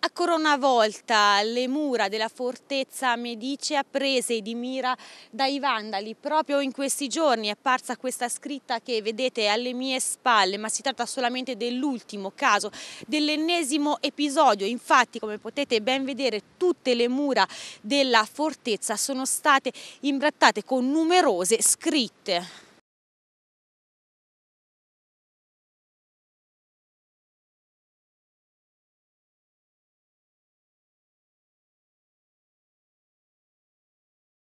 Ancora una volta le mura della fortezza medicea prese di mira dai vandali. Proprio in questi giorni è apparsa questa scritta che vedete alle mie spalle, ma si tratta solamente dell'ultimo caso, dell'ennesimo episodio. Infatti, come potete ben vedere, tutte le mura della fortezza sono state imbrattate con numerose scritte.